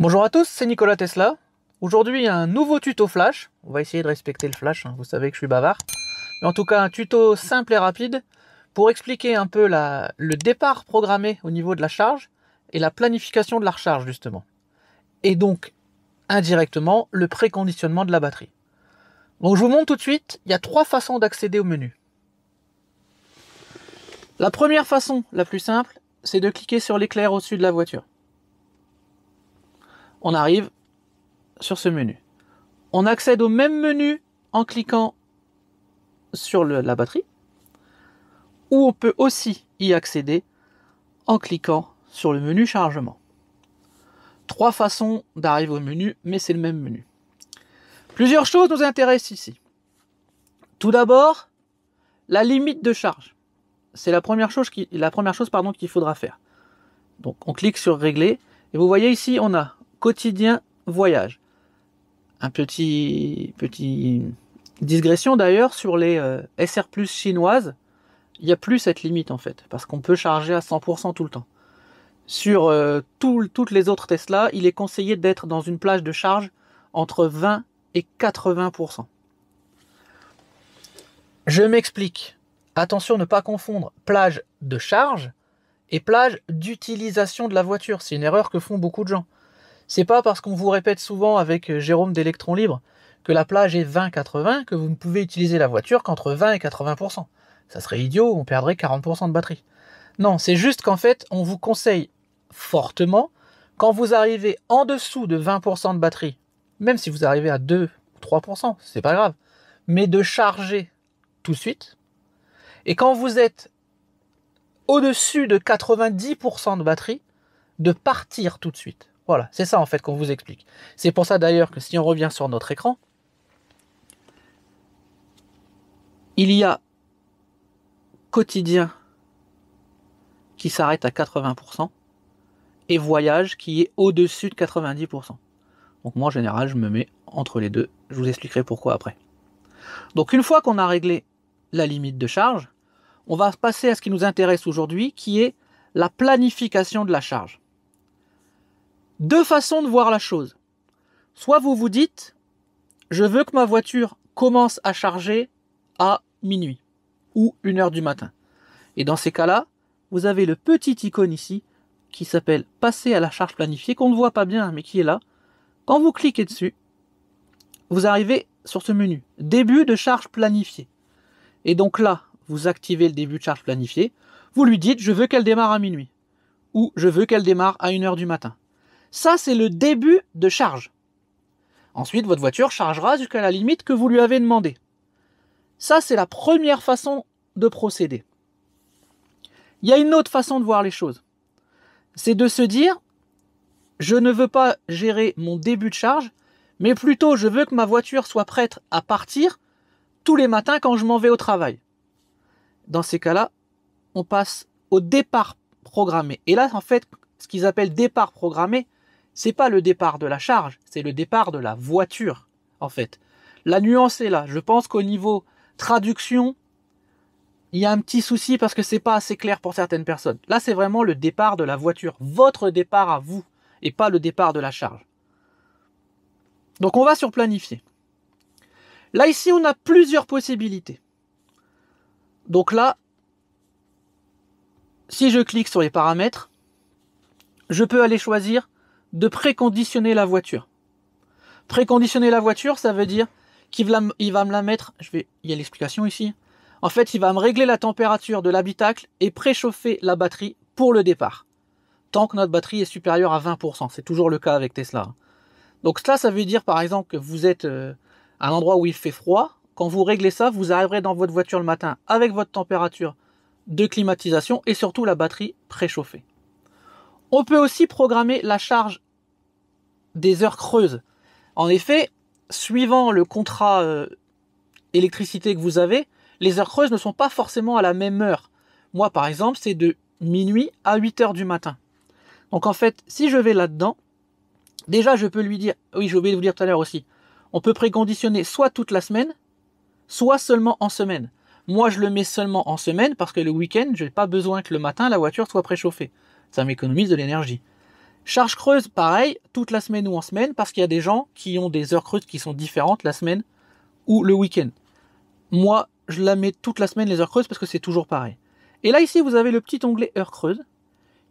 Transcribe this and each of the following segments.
Bonjour à tous, c'est Nicolas Tesla. Aujourd'hui, un nouveau tuto flash. On va essayer de respecter le flash, hein. vous savez que je suis bavard. Mais en tout cas, un tuto simple et rapide pour expliquer un peu le départ programmé au niveau de la charge et la planification de la recharge, justement. Et donc, indirectement, le préconditionnement de la batterie. Donc, je vous montre tout de suite, il y a trois façons d'accéder au menu. La première façon, la plus simple, c'est de cliquer sur l'éclair au-dessus de la voiture on arrive sur ce menu. On accède au même menu en cliquant sur la batterie, ou on peut aussi y accéder en cliquant sur le menu chargement. Trois façons d'arriver au menu, mais c'est le même menu. Plusieurs choses nous intéressent ici. Tout d'abord, la limite de charge. C'est la première chose, qui, la première chose qu'il faudra faire. Donc on clique sur régler, et vous voyez ici, on a quotidien voyage. Un petit, petit digression d'ailleurs sur les euh, SR Plus chinoises. Il n'y a plus cette limite en fait, parce qu'on peut charger à 100% tout le temps. Sur euh, toutes les autres Tesla, il est conseillé d'être dans une plage de charge entre 20 et 80%. Je m'explique. Attention, ne pas confondre plage de charge et plage d'utilisation de la voiture. C'est une erreur que font beaucoup de gens. C'est pas parce qu'on vous répète souvent avec euh, Jérôme d'Electron Libre que la plage est 20-80 que vous ne pouvez utiliser la voiture qu'entre 20 et 80%. Ça serait idiot, on perdrait 40% de batterie. Non, c'est juste qu'en fait, on vous conseille fortement, quand vous arrivez en dessous de 20% de batterie, même si vous arrivez à 2 ou 3%, c'est pas grave, mais de charger tout de suite. Et quand vous êtes au-dessus de 90% de batterie, de partir tout de suite. Voilà, c'est ça en fait qu'on vous explique. C'est pour ça d'ailleurs que si on revient sur notre écran, il y a quotidien qui s'arrête à 80% et voyage qui est au-dessus de 90%. Donc moi en général je me mets entre les deux, je vous expliquerai pourquoi après. Donc une fois qu'on a réglé la limite de charge, on va passer à ce qui nous intéresse aujourd'hui qui est la planification de la charge deux façons de voir la chose. Soit vous vous dites, je veux que ma voiture commence à charger à minuit ou une heure du matin. Et dans ces cas-là, vous avez le petit icône ici qui s'appelle passer à la charge planifiée, qu'on ne voit pas bien, mais qui est là. Quand vous cliquez dessus, vous arrivez sur ce menu, début de charge planifiée. Et donc là, vous activez le début de charge planifiée, vous lui dites je veux qu'elle démarre à minuit, ou je veux qu'elle démarre à une heure du matin. Ça, c'est le début de charge. Ensuite, votre voiture chargera jusqu'à la limite que vous lui avez demandé. Ça, c'est la première façon de procéder. Il y a une autre façon de voir les choses. C'est de se dire, je ne veux pas gérer mon début de charge, mais plutôt je veux que ma voiture soit prête à partir tous les matins quand je m'en vais au travail. Dans ces cas-là, on passe au départ programmé. Et là, en fait, ce qu'ils appellent départ programmé, c'est pas le départ de la charge, c'est le départ de la voiture, en fait. La nuance est là. Je pense qu'au niveau traduction, il y a un petit souci parce que c'est pas assez clair pour certaines personnes. Là, c'est vraiment le départ de la voiture, votre départ à vous, et pas le départ de la charge. Donc, on va sur planifier. Là, ici, on a plusieurs possibilités. Donc là, si je clique sur les paramètres, je peux aller choisir de préconditionner la voiture. Préconditionner la voiture, ça veut dire qu'il va, me la mettre, je vais, il y a l'explication ici. En fait, il va me régler la température de l'habitacle et préchauffer la batterie pour le départ. Tant que notre batterie est supérieure à 20%, c'est toujours le cas avec Tesla. Hein. Donc cela, ça veut dire par exemple que vous êtes euh, à un endroit où il fait froid. Quand vous réglez ça, vous arriverez dans votre voiture le matin avec votre température de climatisation et surtout la batterie préchauffée. On peut aussi programmer la charge des heures creuses. En effet, suivant le contrat euh, électricité que vous avez, les heures creuses ne sont pas forcément à la même heure. Moi, par exemple, c'est de minuit à 8 heures du matin. Donc en fait, si je vais là-dedans, déjà je peux lui dire, oui, j'ai oublié de vous dire tout à l'heure aussi, on peut préconditionner soit toute la semaine, soit seulement en semaine. Moi, je le mets seulement en semaine parce que le week-end, je n'ai pas besoin que le matin la voiture soit préchauffée. Ça m'économise de l'énergie. Charge creuse, pareil, toute la semaine ou en semaine, parce qu'il y a des gens qui ont des heures creuses qui sont différentes la semaine ou le week-end. Moi, je la mets toute la semaine les heures creuses parce que c'est toujours pareil. Et là, ici, vous avez le petit onglet heures creuses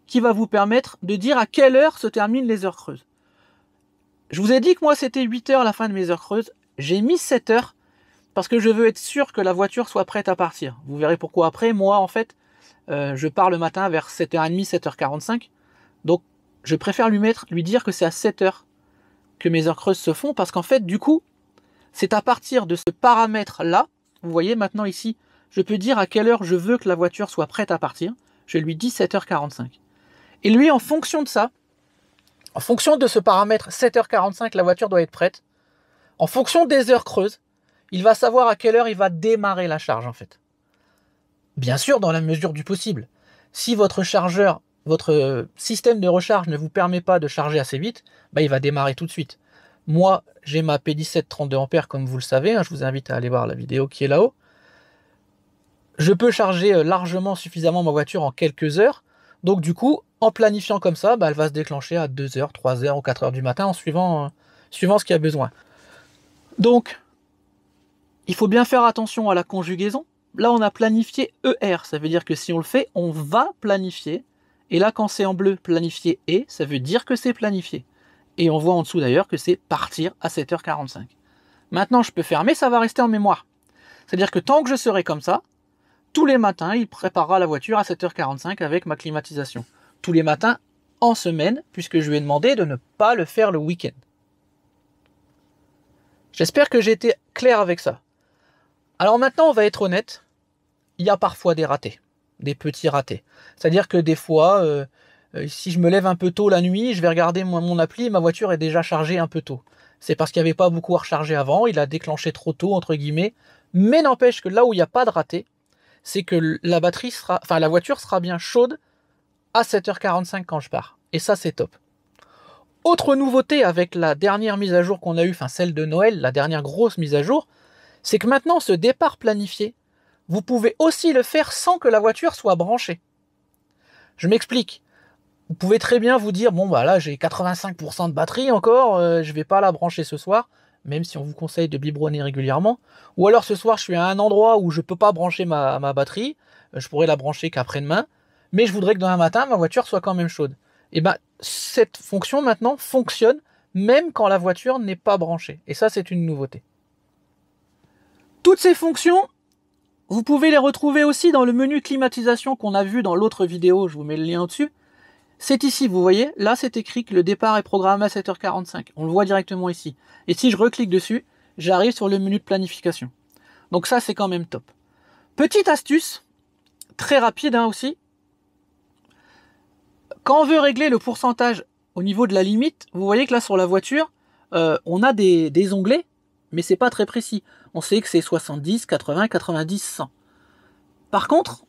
qui va vous permettre de dire à quelle heure se terminent les heures creuses. Je vous ai dit que moi, c'était 8 heures la fin de mes heures creuses. J'ai mis 7 heures parce que je veux être sûr que la voiture soit prête à partir. Vous verrez pourquoi après. Moi, en fait, euh, je pars le matin vers 7h30, 7h45. Donc, je préfère lui, mettre, lui dire que c'est à 7h que mes heures creuses se font parce qu'en fait, du coup, c'est à partir de ce paramètre-là, vous voyez maintenant ici, je peux dire à quelle heure je veux que la voiture soit prête à partir. Je lui dis 7h45. Et lui, en fonction de ça, en fonction de ce paramètre 7h45, la voiture doit être prête. En fonction des heures creuses, il va savoir à quelle heure il va démarrer la charge en fait. Bien sûr, dans la mesure du possible. Si votre chargeur, votre euh, système de recharge ne vous permet pas de charger assez vite, bah, il va démarrer tout de suite. Moi, j'ai ma P17 32A, comme vous le savez. Hein, je vous invite à aller voir la vidéo qui est là-haut. Je peux charger euh, largement suffisamment ma voiture en quelques heures. Donc, du coup, en planifiant comme ça, bah, elle va se déclencher à 2h, 3h ou 4h du matin en suivant, euh, suivant ce qu'il y a besoin. Donc, il faut bien faire attention à la conjugaison là, on a planifié ER. Ça veut dire que si on le fait, on va planifier. Et là, quand c'est en bleu, planifier et, ça veut dire que c'est planifié. Et on voit en dessous d'ailleurs que c'est partir à 7h45. Maintenant, je peux fermer, ça va rester en mémoire. C'est-à-dire que tant que je serai comme ça, tous les matins, il préparera la voiture à 7h45 avec ma climatisation. Tous les matins en semaine, puisque je lui ai demandé de ne pas le faire le week-end. J'espère que j'ai été clair avec ça. Alors maintenant, on va être honnête il y a parfois des ratés, des petits ratés. C'est-à-dire que des fois, euh, euh, si je me lève un peu tôt la nuit, je vais regarder mon, appli, ma voiture est déjà chargée un peu tôt. C'est parce qu'il n'y avait pas beaucoup à recharger avant, il a déclenché trop tôt, entre guillemets. Mais n'empêche que là où il n'y a pas de raté, c'est que la batterie sera, enfin la voiture sera bien chaude à 7h45 quand je pars. Et ça, c'est top. Autre nouveauté avec la dernière mise à jour qu'on a eue, enfin celle de Noël, la dernière grosse mise à jour, c'est que maintenant ce départ planifié, vous pouvez aussi le faire sans que la voiture soit branchée. Je m'explique. Vous pouvez très bien vous dire, bon bah là j'ai 85% de batterie encore, je euh, je vais pas la brancher ce soir, même si on vous conseille de biberonner régulièrement. Ou alors ce soir je suis à un endroit où je peux pas brancher ma, batterie, euh, je pourrais la brancher qu'après-demain, mais je voudrais que demain matin ma voiture soit quand même chaude. Et eh ben cette fonction maintenant fonctionne même quand la voiture n'est pas branchée. Et ça c'est une nouveauté. Toutes ces fonctions, vous pouvez les retrouver aussi dans le menu climatisation qu'on a vu dans l'autre vidéo, je vous mets le lien au-dessus. C'est ici, vous voyez, là c'est écrit que le départ est programmé à 7h45. On le voit directement ici. Et si je reclique dessus, j'arrive sur le menu de planification. Donc ça c'est quand même top. Petite astuce, très rapide hein, aussi. Quand on veut régler le pourcentage au niveau de la limite, vous voyez que là sur la voiture, euh, on a des, des onglets mais c'est pas très précis. On sait que c'est 70, 80, 90, 100. Par contre,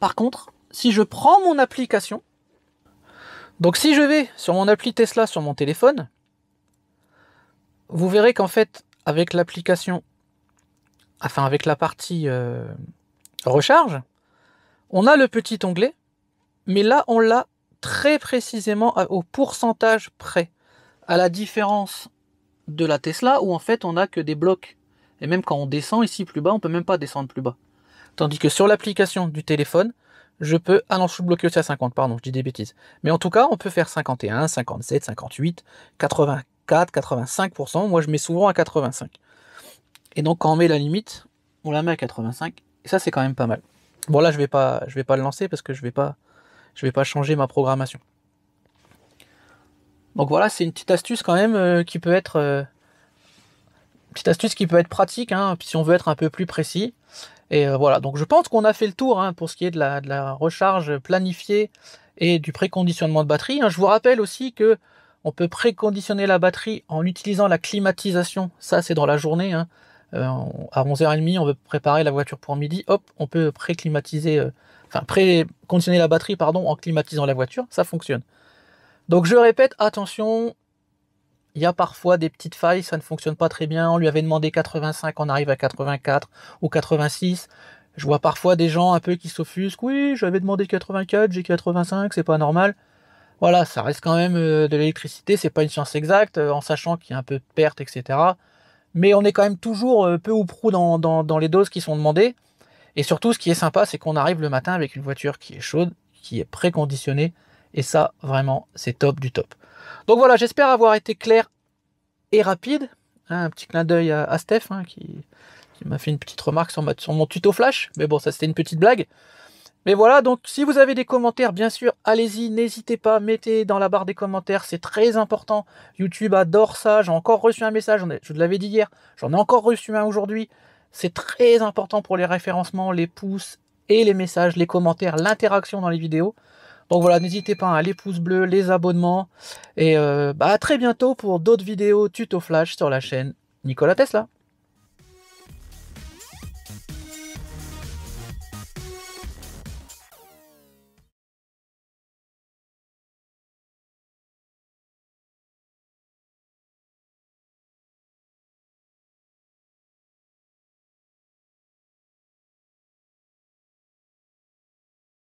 par contre, si je prends mon application, donc si je vais sur mon appli Tesla sur mon téléphone, vous verrez qu'en fait, avec l'application, enfin avec la partie euh, recharge, on a le petit onglet, mais là on l'a très précisément au pourcentage près, à la différence de la Tesla où en fait on n'a que des blocs. Et même quand on descend ici plus bas, on peut même pas descendre plus bas. Tandis que sur l'application du téléphone, je peux. Ah non, je suis bloqué aussi à 50, pardon, je dis des bêtises. Mais en tout cas, on peut faire 51, 57, 58, 84, 85%. Moi, je mets souvent à 85. Et donc, quand on met la limite, on la met à 85. Et ça, c'est quand même pas mal. Bon, là, je vais pas, je vais pas le lancer parce que je vais pas, je vais pas changer ma programmation. Donc voilà, c'est une petite astuce quand même euh, qui peut être euh, petite astuce qui peut être pratique hein, si on veut être un peu plus précis. Et euh, voilà, donc je pense qu'on a fait le tour hein, pour ce qui est de la, recharge planifiée et du préconditionnement de batterie. Hein. Je vous rappelle aussi que on peut préconditionner la batterie en utilisant la climatisation. Ça, c'est dans la journée. à 11h30, on veut préparer la voiture pour midi. Hop, on peut pré enfin pré-conditionner la batterie, pardon, en climatisant la voiture. Ça fonctionne. Donc je répète, attention, il y a parfois des petites failles, ça ne fonctionne pas très bien. On lui avait demandé 85, on arrive à 84 ou 86. Je vois parfois des gens un peu qui s'offusquent. Oui, j'avais demandé 84, j'ai 85, c'est pas normal. Voilà, ça reste quand même euh, de l'électricité, c'est pas une science exacte, euh, en sachant qu'il y a un peu de perte, etc. Mais on est quand même toujours euh, peu ou prou dans, dans les doses qui sont demandées. Et surtout, ce qui est sympa, c'est qu'on arrive le matin avec une voiture qui est chaude, qui est préconditionnée, et ça, vraiment, c'est top du top. Donc voilà, j'espère avoir été clair et rapide. Hein, un petit clin d'œil à, Steph hein, qui, m'a fait une petite remarque sur, sur, mon tuto flash. Mais bon, ça c'était une petite blague. Mais voilà, donc si vous avez des commentaires, bien sûr, allez-y, n'hésitez pas, mettez dans la barre des commentaires, c'est très important. YouTube adore ça, j'ai encore reçu un message, je vous l'avais dit hier, j'en ai encore reçu un aujourd'hui. C'est très important pour les référencements, les pouces et les messages, les commentaires, l'interaction dans les vidéos. Donc voilà, n'hésitez pas à hein, les pouces bleus, les abonnements. Et euh, bah, à très bientôt pour d'autres vidéos tuto flash sur la chaîne Nicolas Tesla.